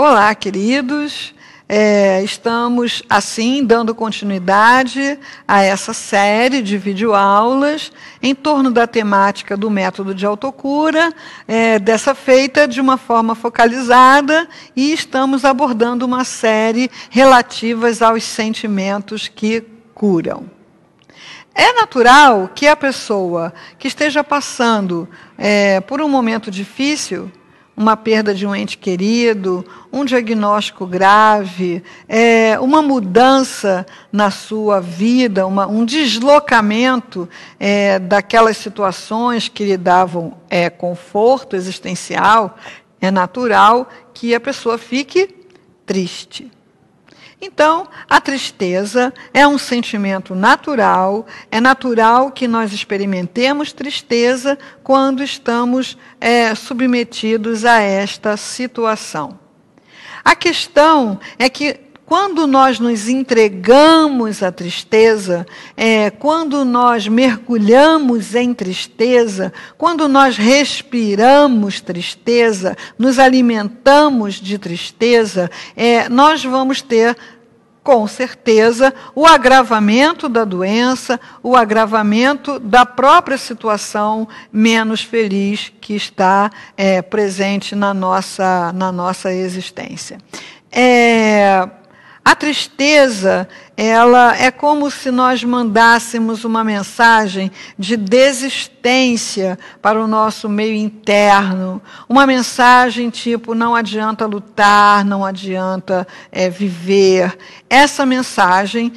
Olá, queridos. É, estamos, assim, dando continuidade a essa série de videoaulas em torno da temática do método de autocura, é, dessa feita de uma forma focalizada, e estamos abordando uma série relativas aos sentimentos que curam. É natural que a pessoa que esteja passando é, por um momento difícil uma perda de um ente querido, um diagnóstico grave, é, uma mudança na sua vida, uma, um deslocamento é, daquelas situações que lhe davam é, conforto existencial, é natural que a pessoa fique triste. Então, a tristeza é um sentimento natural, é natural que nós experimentemos tristeza quando estamos é, submetidos a esta situação. A questão é que quando nós nos entregamos à tristeza, é, quando nós mergulhamos em tristeza, quando nós respiramos tristeza, nos alimentamos de tristeza, é, nós vamos ter com certeza, o agravamento da doença, o agravamento da própria situação menos feliz que está é, presente na nossa, na nossa existência. É, a tristeza, ela é como se nós mandássemos uma mensagem de desistência para o nosso meio interno. Uma mensagem tipo: não adianta lutar, não adianta é, viver. Essa mensagem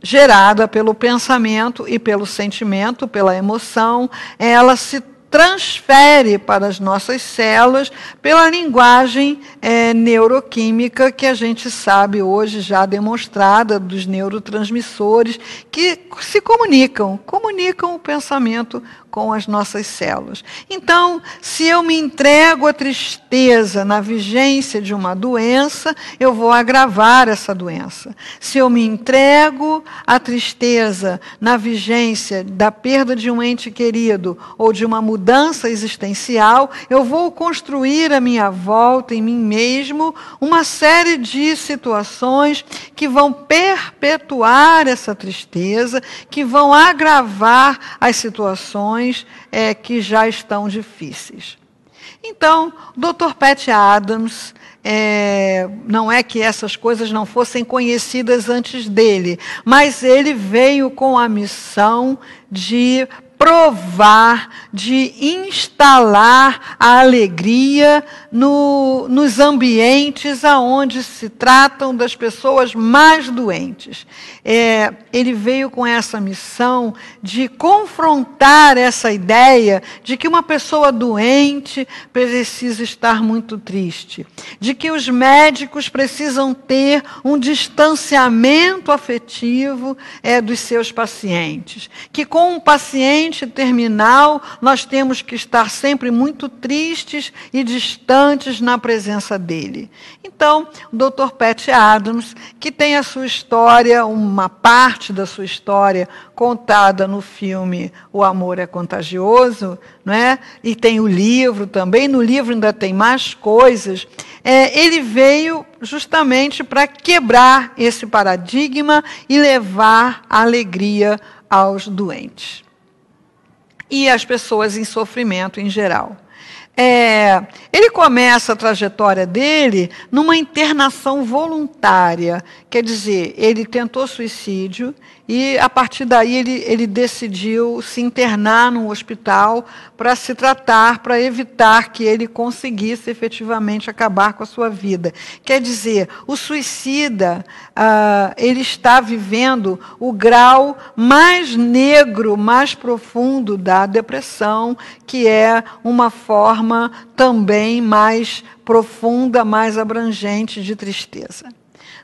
gerada pelo pensamento e pelo sentimento, pela emoção, ela se transfere para as nossas células pela linguagem é, neuroquímica que a gente sabe hoje já demonstrada dos neurotransmissores que se comunicam, comunicam o pensamento com as nossas células. Então, se eu me entrego à tristeza na vigência de uma doença, eu vou agravar essa doença. Se eu me entrego à tristeza na vigência da perda de um ente querido ou de uma mudança existencial, eu vou construir à minha volta, em mim mesmo, uma série de situações que vão perpetuar essa tristeza, que vão agravar as situações situações é, que já estão difíceis. Então, Dr. Pat Adams, é, não é que essas coisas não fossem conhecidas antes dele, mas ele veio com a missão de provar, de instalar a alegria no, nos ambientes aonde se tratam das pessoas mais doentes. É, ele veio com essa missão de confrontar essa ideia de que uma pessoa doente precisa estar muito triste, de que os médicos precisam ter um distanciamento afetivo é, dos seus pacientes, que com um paciente doente terminal, nós temos que estar sempre muito tristes e distantes na presença dele. Então, o Dr. Pat Adams, que tem a sua história, uma parte da sua história contada no filme O Amor é Contagioso, é, e tem o livro também, no livro ainda tem mais coisas, é, ele veio justamente para quebrar esse paradigma e levar alegria aos doentes e as pessoas em sofrimento em geral. É, ele começa a trajetória dele numa internação voluntária, quer dizer, ele tentou suicídio, e a partir daí ele, ele decidiu se internar num hospital para se tratar, para evitar que ele conseguisse efetivamente acabar com a sua vida. Quer dizer, o suicida ah, ele está vivendo o grau mais negro, mais profundo da depressão, que é uma forma também mais profunda, mais abrangente de tristeza.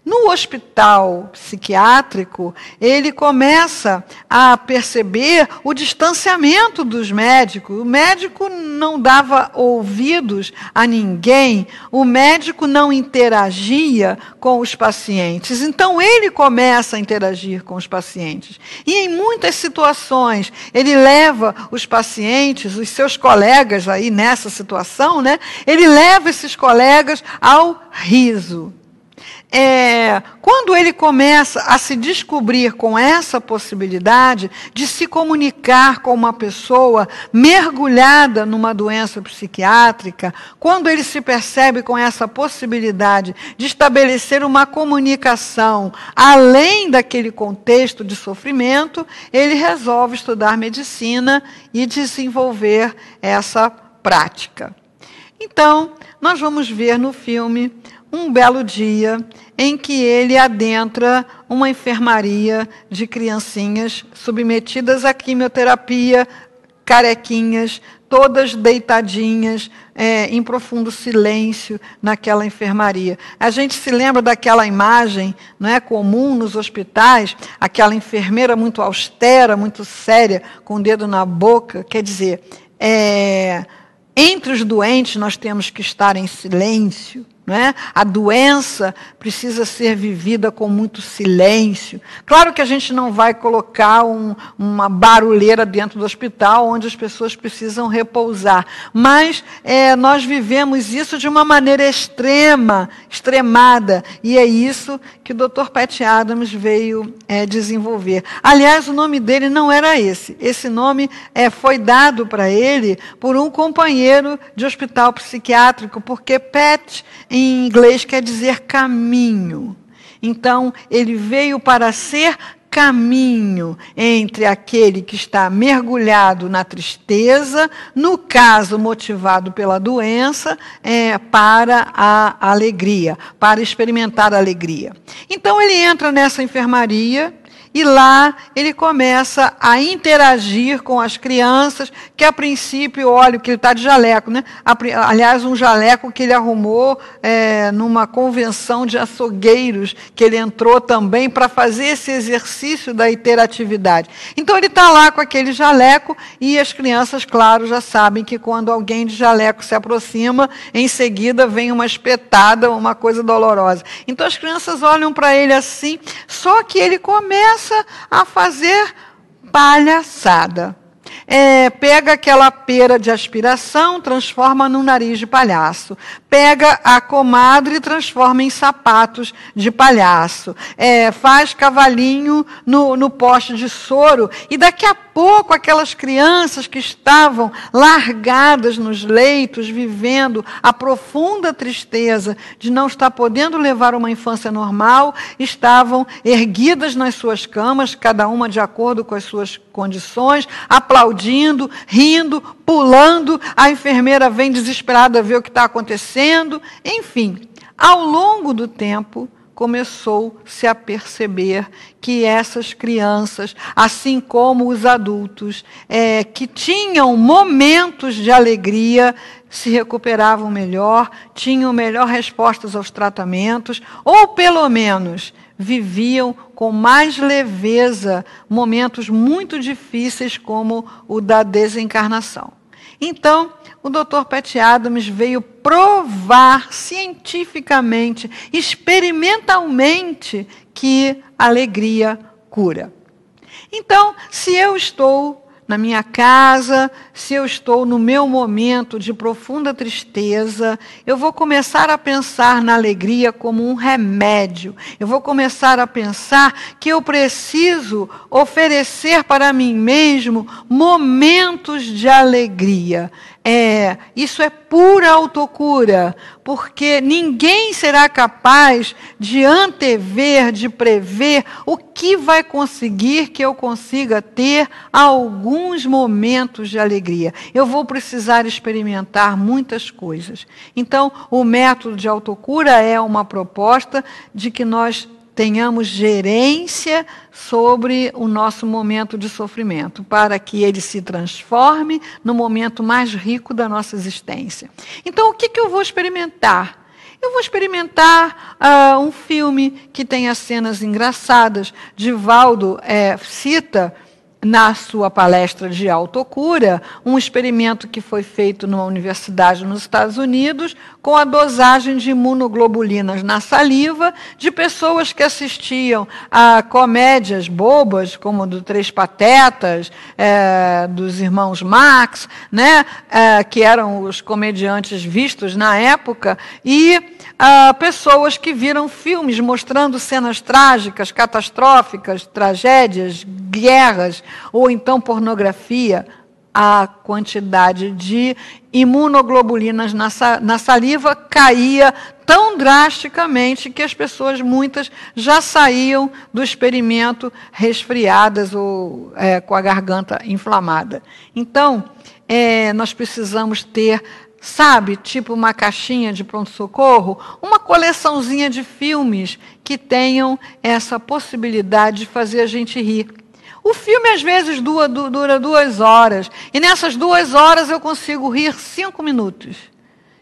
No hospital psiquiátrico, ele começa a perceber o distanciamento dos médicos. O médico não dava ouvidos a ninguém, o médico não interagia com os pacientes. Então, ele começa a interagir com os pacientes. E em muitas situações, ele leva os pacientes, os seus colegas aí nessa situação, né? ele leva esses colegas ao riso é, quando ele começa a se descobrir com essa possibilidade de se comunicar com uma pessoa mergulhada numa doença psiquiátrica, quando ele se percebe com essa possibilidade de estabelecer uma comunicação além daquele contexto de sofrimento, ele resolve estudar medicina e desenvolver essa prática. Então, nós vamos ver no filme um belo dia em que ele adentra uma enfermaria de criancinhas submetidas à quimioterapia, carequinhas, todas deitadinhas, é, em profundo silêncio naquela enfermaria. A gente se lembra daquela imagem, não é comum nos hospitais, aquela enfermeira muito austera, muito séria, com o dedo na boca. Quer dizer, é, entre os doentes nós temos que estar em silêncio. É? A doença precisa ser vivida com muito silêncio. Claro que a gente não vai colocar um, uma barulheira dentro do hospital onde as pessoas precisam repousar, mas é, nós vivemos isso de uma maneira extrema, extremada, e é isso que o Dr. Pat Adams veio é, desenvolver. Aliás, o nome dele não era esse. Esse nome é, foi dado para ele por um companheiro de hospital psiquiátrico, porque Pat, em em inglês quer dizer caminho. Então, ele veio para ser caminho entre aquele que está mergulhado na tristeza, no caso motivado pela doença, é, para a alegria, para experimentar a alegria. Então ele entra nessa enfermaria e lá ele começa a interagir com as crianças, que a princípio, olha, que ele está de jaleco, né? Aliás, um jaleco que ele arrumou é, numa convenção de açougueiros, que ele entrou também para fazer esse exercício da interatividade. Então ele está lá com aquele jaleco e as crianças, claro, já sabem que quando alguém de jaleco se aproxima, em seguida vem uma espetada, uma coisa dolorosa. Então as crianças olham para ele assim, só que ele começa começa a fazer palhaçada. É, pega aquela pera de aspiração, transforma num nariz de palhaço. Pega a comadre e transforma em sapatos de palhaço. É, faz cavalinho no, no poste de soro e daqui a pouco aquelas crianças que estavam largadas nos leitos, vivendo a profunda tristeza de não estar podendo levar uma infância normal, estavam erguidas nas suas camas, cada uma de acordo com as suas condições, aplaudindo, rindo, pulando. A enfermeira vem desesperada ver o que está acontecendo. Enfim, ao longo do tempo, começou-se a perceber que essas crianças, assim como os adultos, é, que tinham momentos de alegria, se recuperavam melhor, tinham melhor respostas aos tratamentos, ou pelo menos viviam com mais leveza momentos muito difíceis como o da desencarnação. Então, o Dr. Pat Adams veio provar cientificamente, experimentalmente, que alegria cura. Então, se eu estou na minha casa, se eu estou no meu momento de profunda tristeza, eu vou começar a pensar na alegria como um remédio. Eu vou começar a pensar que eu preciso oferecer para mim mesmo momentos de alegria. É, isso é pura autocura, porque ninguém será capaz de antever, de prever o que vai conseguir que eu consiga ter alguns momentos de alegria. Eu vou precisar experimentar muitas coisas. Então, o método de autocura é uma proposta de que nós tenhamos gerência sobre o nosso momento de sofrimento, para que ele se transforme no momento mais rico da nossa existência. Então, o que, que eu vou experimentar? Eu vou experimentar uh, um filme que tem as cenas engraçadas. Divaldo é, cita na sua palestra de autocura um experimento que foi feito numa universidade nos Estados Unidos com a dosagem de imunoglobulinas na saliva de pessoas que assistiam a comédias bobas, como do Três Patetas, é, dos irmãos Marx, né, é, que eram os comediantes vistos na época, e é, pessoas que viram filmes mostrando cenas trágicas, catastróficas, tragédias, guerras, ou então pornografia a quantidade de imunoglobulinas na, na saliva caía tão drasticamente que as pessoas, muitas, já saíam do experimento resfriadas ou é, com a garganta inflamada. Então, é, nós precisamos ter sabe, tipo uma caixinha de pronto-socorro, uma coleçãozinha de filmes que tenham essa possibilidade de fazer a gente rir. O filme às vezes dura, dura duas horas. E nessas duas horas eu consigo rir cinco minutos.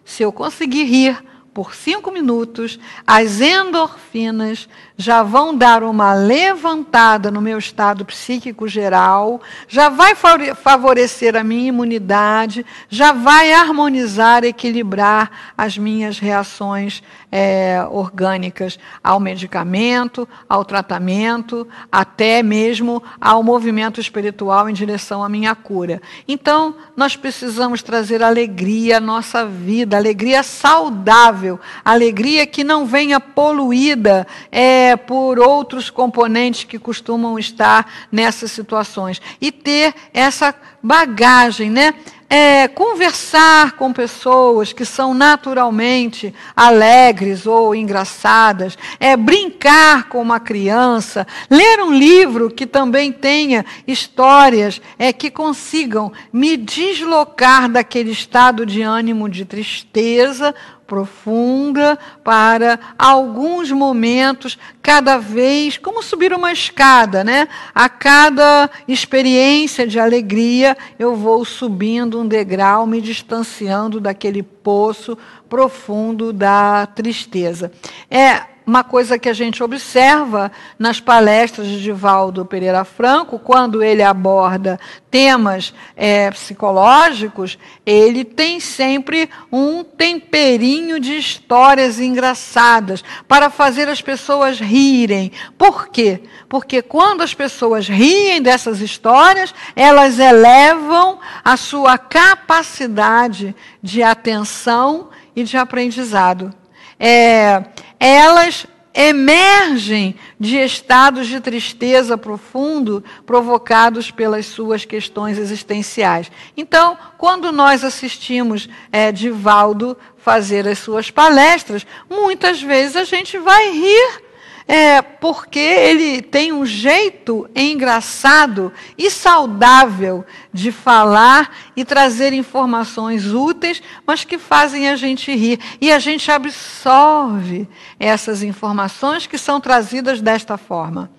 Se eu conseguir rir por cinco minutos, as endorfinas já vão dar uma levantada no meu estado psíquico geral, já vai favorecer a minha imunidade, já vai harmonizar, equilibrar as minhas reações é, orgânicas ao medicamento, ao tratamento, até mesmo ao movimento espiritual em direção à minha cura. Então, nós precisamos trazer alegria à nossa vida, alegria saudável, alegria que não venha poluída. É, é por outros componentes que costumam estar nessas situações. E ter essa bagagem, né? É, conversar com pessoas que são naturalmente alegres ou engraçadas, é brincar com uma criança, ler um livro que também tenha histórias é, que consigam me deslocar daquele estado de ânimo de tristeza profunda para alguns momentos, cada vez, como subir uma escada, né? A cada experiência de alegria, eu vou subindo um degrau, me distanciando daquele poço profundo da tristeza. É uma coisa que a gente observa nas palestras de Divaldo Pereira Franco, quando ele aborda temas é, psicológicos, ele tem sempre um temperinho de histórias engraçadas para fazer as pessoas rirem. Por quê? Porque quando as pessoas riem dessas histórias, elas elevam a sua capacidade de atenção e de aprendizado. É, elas emergem de estados de tristeza profundo provocados pelas suas questões existenciais. Então, quando nós assistimos é, Divaldo fazer as suas palestras, muitas vezes a gente vai rir é porque ele tem um jeito engraçado e saudável de falar e trazer informações úteis, mas que fazem a gente rir. E a gente absorve essas informações que são trazidas desta forma.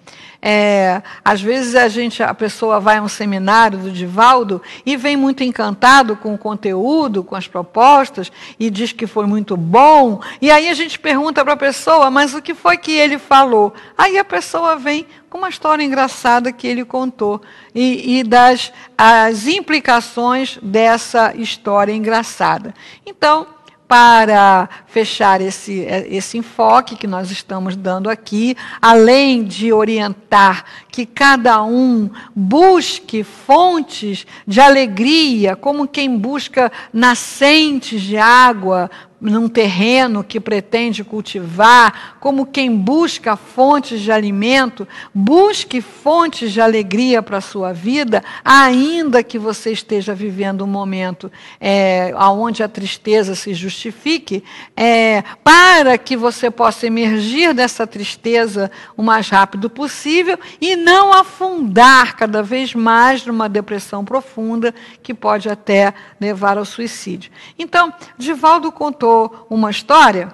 É, às vezes a gente, a pessoa vai a um seminário do Divaldo e vem muito encantado com o conteúdo, com as propostas e diz que foi muito bom. E aí a gente pergunta para a pessoa, mas o que foi que ele falou? Aí a pessoa vem com uma história engraçada que ele contou e, e das as implicações dessa história engraçada. Então para fechar esse, é, esse enfoque que nós estamos dando aqui, além de orientar que cada um busque fontes de alegria, como quem busca nascentes de água num terreno que pretende cultivar, como quem busca fontes de alimento, busque fontes de alegria para a sua vida, ainda que você esteja vivendo um momento é, onde a tristeza se justifique, é, para que você possa emergir dessa tristeza o mais rápido possível e não afundar cada vez mais numa depressão profunda que pode até levar ao suicídio. Então, Divaldo contou contou uma história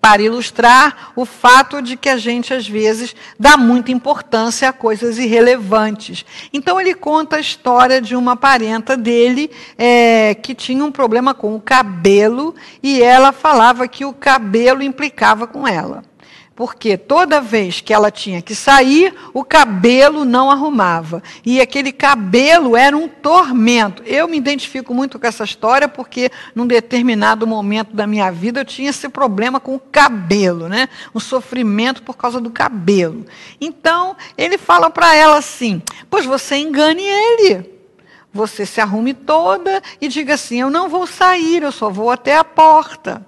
para ilustrar o fato de que a gente, às vezes, dá muita importância a coisas irrelevantes. Então, ele conta a história de uma parenta dele é, que tinha um problema com o cabelo e ela falava que o cabelo implicava com ela porque toda vez que ela tinha que sair, o cabelo não arrumava. E aquele cabelo era um tormento. Eu me identifico muito com essa história, porque num determinado momento da minha vida eu tinha esse problema com o cabelo, né? Um sofrimento por causa do cabelo. Então, ele fala para ela assim: Pois você engane ele você se arrume toda e diga assim: Eu não vou sair, eu só vou até a porta.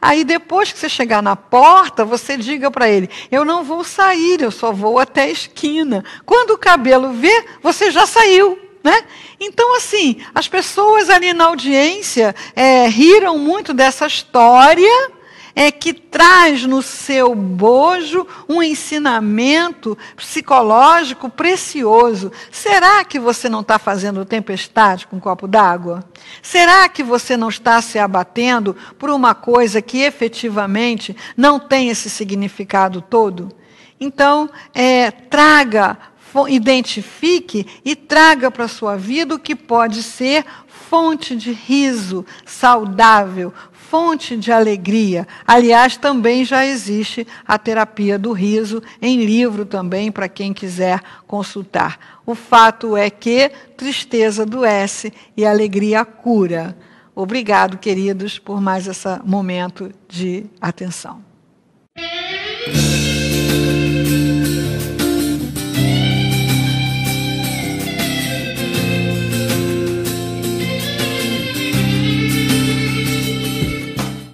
Aí depois que você chegar na porta, você diga para ele: Eu não vou sair, eu só vou até a esquina. Quando o cabelo vê, você já saiu. Né? Então, assim, as pessoas ali na audiência é, riram muito dessa história é que traz no seu bojo um ensinamento psicológico precioso. Será que você não está fazendo tempestade com um copo d'água? Será que você não está se abatendo por uma coisa que efetivamente não tem esse significado todo? Então, é, traga, identifique e traga para a sua vida o que pode ser fonte de riso saudável, fonte de alegria. Aliás, também já existe a terapia do riso em livro também para quem quiser consultar. O fato é que tristeza adoece e alegria cura. Obrigado, queridos, por mais esse momento de atenção.